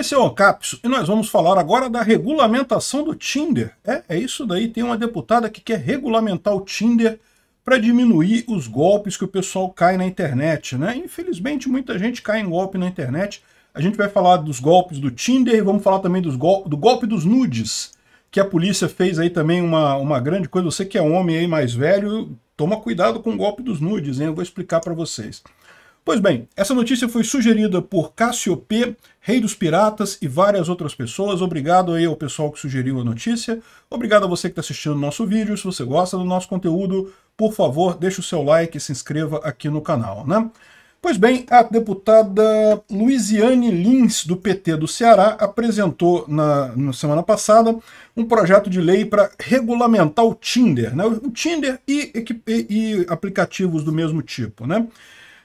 Esse é o Capso e nós vamos falar agora da regulamentação do Tinder. É, é isso daí, tem uma deputada que quer regulamentar o Tinder para diminuir os golpes que o pessoal cai na internet, né? Infelizmente muita gente cai em golpe na internet. A gente vai falar dos golpes do Tinder e vamos falar também dos gol do golpe dos nudes, que a polícia fez aí também uma, uma grande coisa. Você que é homem aí mais velho, toma cuidado com o golpe dos nudes, hein? Eu vou explicar para vocês. Pois bem, essa notícia foi sugerida por Cássio P, Rei dos Piratas e várias outras pessoas. Obrigado aí ao pessoal que sugeriu a notícia. Obrigado a você que está assistindo o nosso vídeo. Se você gosta do nosso conteúdo, por favor, deixe o seu like e se inscreva aqui no canal, né? Pois bem, a deputada Luiziane Lins, do PT do Ceará, apresentou na, na semana passada um projeto de lei para regulamentar o Tinder, né? o Tinder e, e, e aplicativos do mesmo tipo. Né?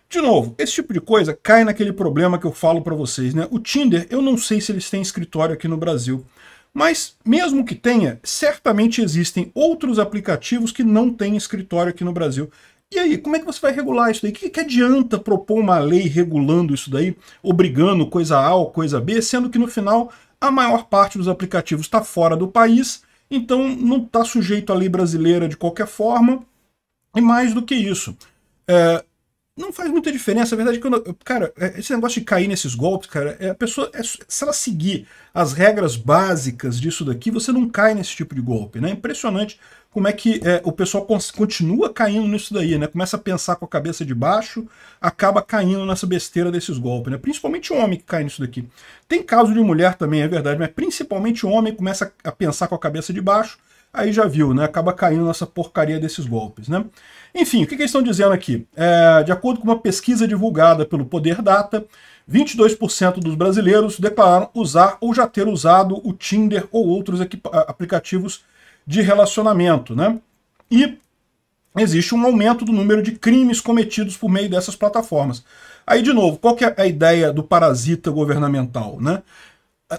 De novo, esse tipo de coisa cai naquele problema que eu falo para vocês, né? O Tinder, eu não sei se eles têm escritório aqui no Brasil, mas mesmo que tenha, certamente existem outros aplicativos que não têm escritório aqui no Brasil. E aí, como é que você vai regular isso daí? O que, que adianta propor uma lei regulando isso daí, obrigando coisa A ou coisa B, sendo que no final a maior parte dos aplicativos está fora do país, então não está sujeito à lei brasileira de qualquer forma. E mais do que isso, é, não faz muita diferença. A é verdade é que, quando, cara, esse negócio de cair nesses golpes, cara, é a pessoa, é, se ela seguir as regras básicas disso daqui, você não cai nesse tipo de golpe, né? Impressionante como é que é, o pessoal continua caindo nisso daí, né? Começa a pensar com a cabeça de baixo, acaba caindo nessa besteira desses golpes, né? Principalmente homem que cai nisso daqui. Tem caso de mulher também, é verdade, mas principalmente homem começa a pensar com a cabeça de baixo, aí já viu, né? Acaba caindo nessa porcaria desses golpes, né? Enfim, o que, que eles estão dizendo aqui? É, de acordo com uma pesquisa divulgada pelo Poder Data, 22% dos brasileiros declararam usar ou já ter usado o Tinder ou outros aplicativos de relacionamento, né? E existe um aumento do número de crimes cometidos por meio dessas plataformas. Aí, de novo, qual que é a ideia do parasita governamental, né?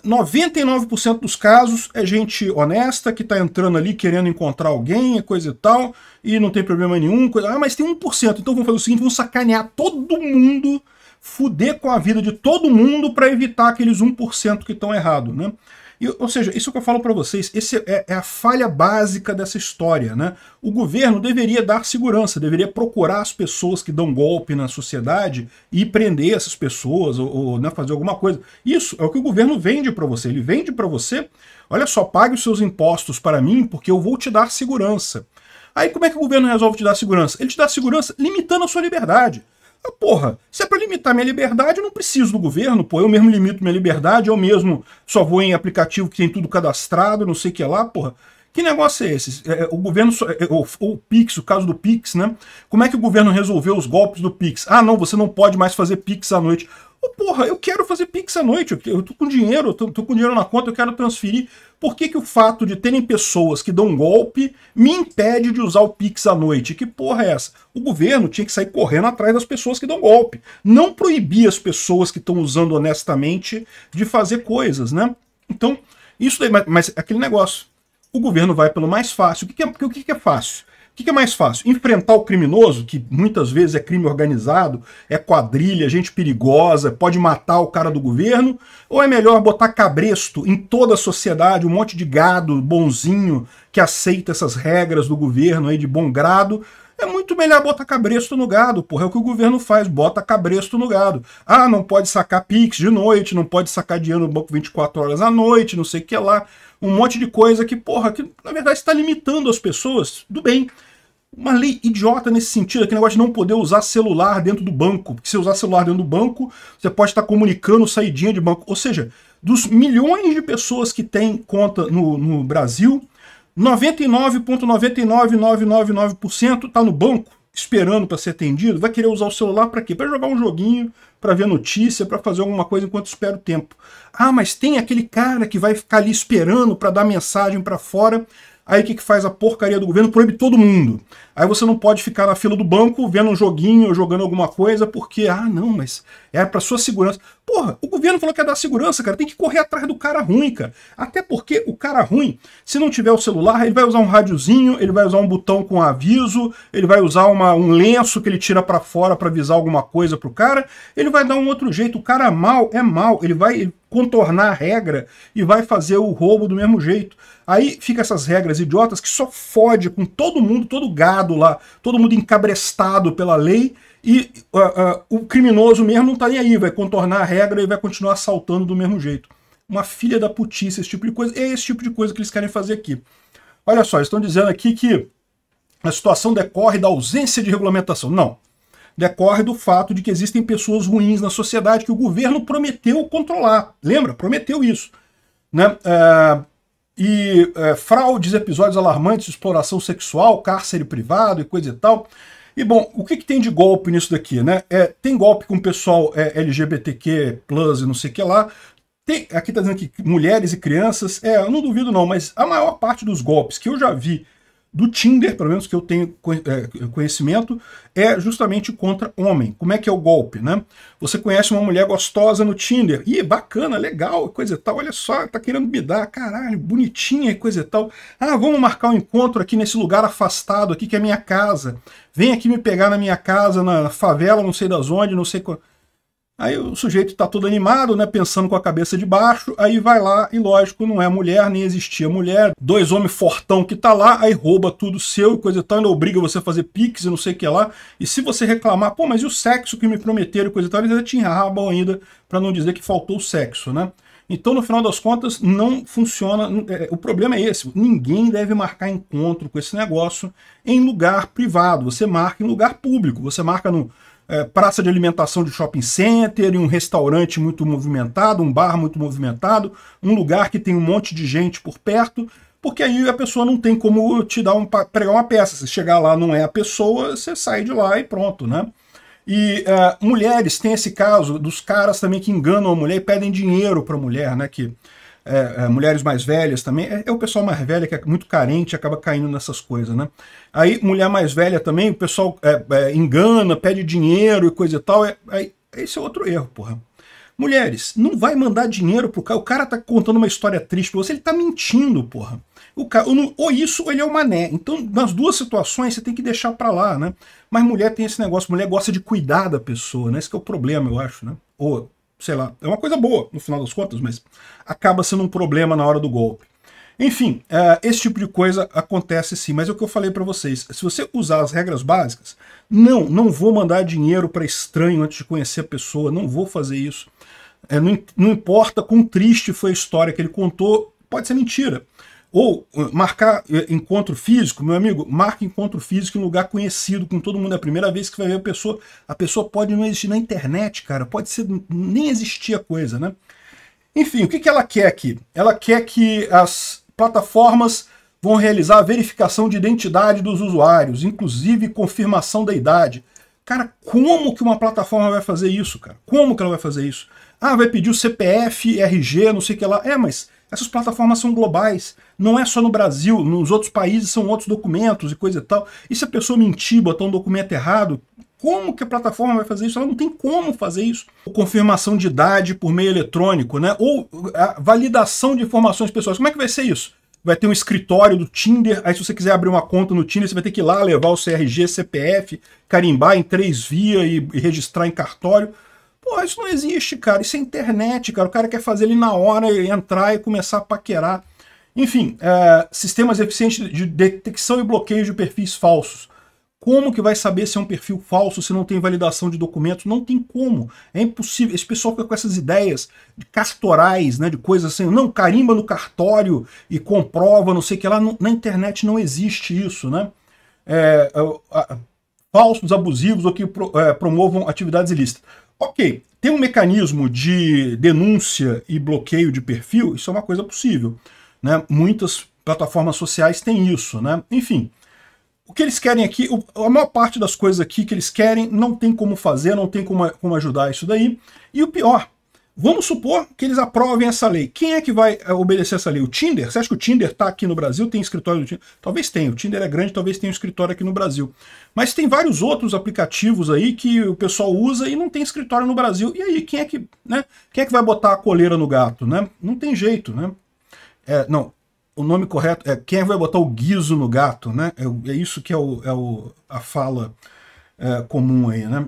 99% dos casos é gente honesta que está entrando ali querendo encontrar alguém, é coisa e tal, e não tem problema nenhum. Coisa... Ah, mas tem 1%. Então vamos fazer o seguinte: vamos sacanear todo mundo, fuder com a vida de todo mundo para evitar aqueles 1% que estão errados. Né? E, ou seja, isso que eu falo para vocês, esse é, é, a falha básica dessa história. Né? O governo deveria dar segurança, deveria procurar as pessoas que dão golpe na sociedade e prender essas pessoas ou, ou né, fazer alguma coisa. Isso é o que o governo vende para você. Ele vende para você, olha só, pague os seus impostos para mim porque eu vou te dar segurança. Aí como é que o governo resolve te dar segurança? Ele te dá segurança limitando a sua liberdade. Ah, porra, se é para limitar minha liberdade, eu não preciso do governo, pô. Eu mesmo limito minha liberdade, eu mesmo só vou em aplicativo que tem tudo cadastrado, não sei o que lá, porra. Que negócio é esse? É, é, o governo, é, ou, o Pix, o caso do Pix, né? Como é que o governo resolveu os golpes do Pix? Ah, não, você não pode mais fazer Pix à noite. Oh, porra, eu quero fazer Pix à noite, eu tô com dinheiro, eu tô, tô, com dinheiro na conta, eu quero transferir. Por que, que o fato de terem pessoas que dão um golpe me impede de usar o Pix à noite? Que porra é essa? O governo tinha que sair correndo atrás das pessoas que dão golpe. Não proibir as pessoas que estão usando honestamente de fazer coisas, né? Então, isso daí, mas, mas é aquele negócio. O governo vai pelo mais fácil. O que, que, é, o que, que é fácil? O que, que, é mais fácil? Enfrentar o criminoso, que muitas vezes é crime organizado, é quadrilha, gente perigosa, pode matar o cara do governo? Ou é melhor botar cabresto em toda a sociedade, um monte de gado bonzinho que aceita essas regras do governo aí de bom grado, é muito melhor botar cabresto no gado, porra. É o que o governo faz, bota cabresto no gado. Ah, não pode sacar Pix de noite, não pode sacar dinheiro no banco 24 horas à noite, não sei o que lá. Um monte de coisa que, porra, que na verdade está limitando as pessoas do bem. Uma lei idiota nesse sentido, aquele negócio de não poder usar celular dentro do banco. Porque se usar celular dentro do banco, você pode estar comunicando saidinha de banco. Ou seja, dos milhões de pessoas que têm conta no, no Brasil, 99,99999% está no banco, esperando para ser atendido, vai querer usar o celular para quê? Para jogar um joguinho, para ver notícia, para fazer alguma coisa enquanto espera o tempo. Ah, mas tem aquele cara que vai ficar ali esperando para dar mensagem para fora. Aí o que, que faz a porcaria do governo? Proíbe todo mundo. Aí você não pode ficar na fila do banco vendo um joguinho ou jogando alguma coisa, porque, ah, não, mas é para sua segurança. Porra, o governo falou que é dar segurança, cara. Tem que correr atrás do cara ruim, cara. Até porque o cara ruim, se não tiver o celular, ele vai usar um rádiozinho, ele vai usar um botão com aviso, ele vai usar uma, um lenço que ele tira para fora para avisar alguma coisa pro cara, ele vai dar um outro jeito. O cara mal é mal, é ele vai. Ele contornar a regra e vai fazer o roubo do mesmo jeito. Aí fica essas regras idiotas que só fode com todo mundo, todo gado lá, todo mundo encabrestado pela lei e uh, uh, o criminoso mesmo não tá nem aí, vai contornar a regra e vai continuar assaltando do mesmo jeito. Uma filha da putice, esse tipo de coisa. É esse tipo de coisa que eles querem fazer aqui. Olha só, estão dizendo aqui que a situação decorre da ausência de regulamentação. Não, decorre do fato de que existem pessoas ruins na sociedade que o governo prometeu controlar. Lembra? Prometeu isso. Né? É, e é, fraudes, episódios alarmantes, exploração sexual, cárcere privado e coisa e tal. E bom, o que, que tem de golpe nisso daqui, né? É, tem golpe com o pessoal é, LGBTQ, plus e não sei o que lá. Tem, aqui tá dizendo que mulheres e crianças, é, eu não duvido não, mas a maior parte dos golpes que eu já vi do Tinder, pelo menos que eu tenho é, conhecimento, é justamente contra homem. Como é que é o golpe, né? Você conhece uma mulher gostosa no Tinder, e bacana, legal, coisa e tal, olha só, tá querendo me dar, caralho, bonitinha e coisa e tal. Ah, vamos marcar um encontro aqui nesse lugar afastado aqui que é minha casa. Vem aqui me pegar na minha casa, na favela, não sei das onde, não sei qual. Aí o sujeito está todo animado, né, pensando com a cabeça de baixo, aí vai lá e, lógico, não é mulher, nem existia mulher. Dois homens fortão que tá lá, aí rouba tudo seu e coisa e tal, ainda obriga você a fazer pix e não sei o que lá. E se você reclamar, pô, mas e o sexo que me prometeram e coisa e tal, eles ainda te enrabam ainda, para não dizer que faltou o sexo, né? Então, no final das contas, não funciona. É, o problema é esse: ninguém deve marcar encontro com esse negócio em lugar privado. Você marca em lugar público. Você marca no, é, praça de alimentação de shopping center, e um restaurante muito movimentado, um bar muito movimentado, um lugar que tem um monte de gente por perto, porque aí a pessoa não tem como te dar um pregar uma peça. Se chegar lá não é a pessoa, você sai de lá e pronto, né? E uh, mulheres, tem esse caso dos caras também que enganam a mulher e pedem dinheiro para a mulher, né? Que é, é, mulheres mais velhas também. É, é, o pessoal mais velho que é muito carente acaba caindo nessas coisas, né? Aí, mulher mais velha também, o pessoal é, é, engana, pede dinheiro e coisa e tal. É, esse é outro erro, porra. Mulheres, não vai mandar dinheiro pro cara. O cara tá contando uma história triste pra você, ele tá mentindo, porra. O cara, ou, ou isso, ou ele é o mané. Então, nas duas situações, você tem que deixar pra lá, né? Mas mulher tem esse negócio, mulher gosta de cuidar da pessoa, né? Esse é o problema, eu acho, né? Ou sei lá, é uma coisa boa no final das contas, mas acaba sendo um problema na hora do golpe. Enfim, é, esse tipo de coisa acontece sim, mas é o que eu falei para vocês. Se você usar as regras básicas, não, não vou mandar dinheiro para estranho antes de conhecer a pessoa, não vou fazer isso. É, não, não importa quão triste foi a história que ele contou, pode ser mentira. Ou eh, marcar eh, encontro físico, meu amigo, marca encontro físico em lugar conhecido, com todo mundo. É a primeira vez que vai ver a pessoa. A pessoa pode não existir na internet, cara. Pode ser, nem existir a coisa, né? Enfim, o que, que ela quer aqui? Ela quer que as plataformas vão realizar a verificação de identidade dos usuários, inclusive confirmação da idade. Cara, como que uma plataforma vai fazer isso, cara? Como que ela vai fazer isso? Ah, vai pedir o CPF, RG, não sei o que lá. É, mas essas plataformas são globais, não é só no Brasil, nos outros países são outros documentos e coisa e tal. E se a pessoa mentir, botar um documento errado, como que a plataforma vai fazer isso? Ela não tem como fazer isso. Ou confirmação de idade por meio eletrônico, né? Ou ah, validação de informações pessoais. Como é que vai ser isso? Vai ter um escritório do Tinder, aí se você quiser abrir uma conta no Tinder, você vai ter que ir lá levar o CRG, CPF, carimbar em três vias e registrar em cartório. Pô, isso não existe, cara. Isso é internet, cara. O cara quer fazer ele na hora, entrar e começar a paquerar. Enfim, é, sistemas eficientes de detecção e bloqueio de perfis falsos. Como que vai saber se é um perfil falso, se não tem validação de documentos? Não tem como. É impossível. Esse pessoal fica com essas ideias de cartorais, né, de coisas assim, não, carimba no cartório e comprova, não sei o que lá. na internet não existe isso, né? É, é a, a, falsos, abusivos ou que pro, é, promovam atividades ilícitas. Ok, tem um mecanismo de denúncia e bloqueio de perfil, isso é uma coisa possível. Né? Muitas plataformas sociais têm isso, né? Enfim, o que eles querem aqui, a maior parte das coisas aqui que eles querem não tem como fazer, não tem como, como ajudar isso daí. E o pior, Vamos supor que eles aprovem essa lei. Quem é que vai é, obedecer essa lei? O Tinder? Você acha que o Tinder está aqui no Brasil? Tem escritório do Tinder? Talvez tenha. O Tinder é grande, talvez tenha um escritório aqui no Brasil. Mas tem vários outros aplicativos aí que o pessoal usa e não tem escritório no Brasil. E aí, quem é que, né? quem é que vai botar a coleira no gato? Né? Não tem jeito, né? É, não, o nome correto é quem é vai botar o guiso no gato, né? É, é isso que é, o, é o, a fala é, comum aí, né?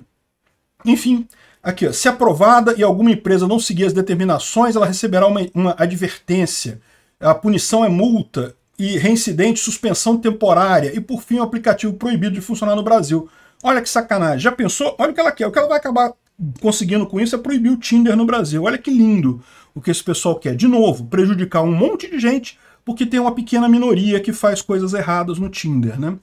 Enfim, Aqui, ó, se aprovada e alguma empresa não seguir as determinações, ela receberá uma, uma advertência. A punição é multa e reincidente, suspensão temporária e, por fim, o um aplicativo proibido de funcionar no Brasil. Olha que sacanagem. Já pensou? Olha o que ela quer. O que ela vai acabar conseguindo com isso é proibir o Tinder no Brasil. Olha que lindo o que esse pessoal quer. De novo, prejudicar um monte de gente porque tem uma pequena minoria que faz coisas erradas no Tinder, né?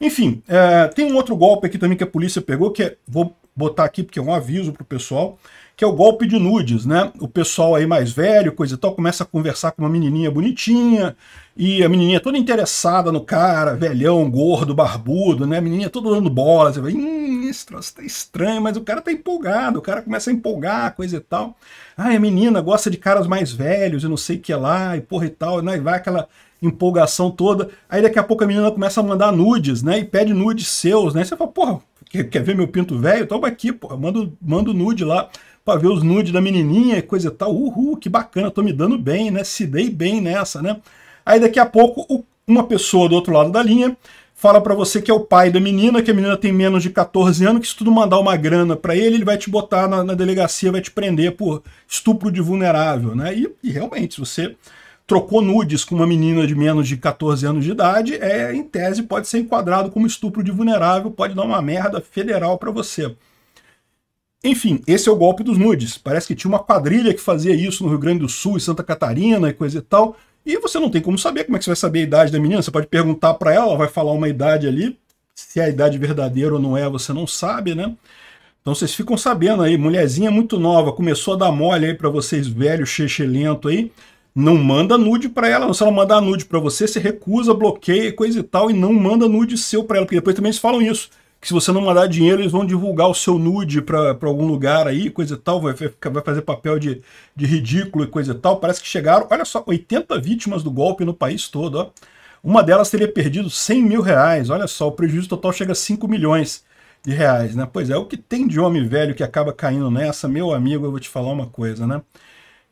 Enfim, é, tem um outro golpe aqui também que a polícia pegou, que é, vou botar aqui, porque é um aviso pro pessoal, que é o golpe de nudes, né? O pessoal aí mais velho, coisa e tal, começa a conversar com uma menininha bonitinha, e a menininha toda interessada no cara, velhão, gordo, barbudo, né? A menininha toda dando bola, você vai, hum, esse troço tá estranho, mas o cara tá empolgado, o cara começa a empolgar, coisa e tal. Ah, a menina gosta de caras mais velhos e não sei o que lá, e porra e tal, né? e vai aquela empolgação toda. Aí daqui a pouco a menina começa a mandar nudes, né? E pede nudes seus, né? E você fala, porra, Quer, quer ver meu pinto velho? Toma aqui, porra. Manda, o nude lá para ver os nudes da menininha e coisa e tal. Uhul, que bacana, tô me dando bem, né? Se dei bem nessa, né? Aí daqui a pouco, uma pessoa do outro lado da linha fala para você que é o pai da menina, que a menina tem menos de 14 anos, que se tu mandar uma grana para ele, ele vai te botar na, na, delegacia, vai te prender por estupro de vulnerável, né? E, e realmente, se você trocou nudes com uma menina de menos de 14 anos de idade, é em tese pode ser enquadrado como estupro de vulnerável, pode dar uma merda federal para você. Enfim, esse é o golpe dos nudes. Parece que tinha uma quadrilha que fazia isso no Rio Grande do Sul e Santa Catarina e coisa e tal. E você não tem como saber como é que você vai saber a idade da menina. Você pode perguntar para ela, ela vai falar uma idade ali. Se é a idade verdadeira ou não é, você não sabe, né? Então vocês ficam sabendo aí, mulherzinha muito nova, começou a dar mole aí para vocês velho, cheche lento aí não manda nude para ela. Se ela mandar nude para você, você recusa, bloqueia, coisa e tal, e não manda nude seu para ela, porque depois também eles falam isso. Que se você não mandar dinheiro, eles vão divulgar o seu nude para algum lugar aí, coisa e tal, vai, vai fazer papel de, de ridículo e coisa e tal. Parece que chegaram, olha só, 80 vítimas do golpe no país todo, ó. Uma delas teria perdido 100 mil reais, olha só, o prejuízo total chega a 5 milhões de reais, né? Pois é, o que tem de homem velho que acaba caindo nessa, meu amigo, eu vou te falar uma coisa, né?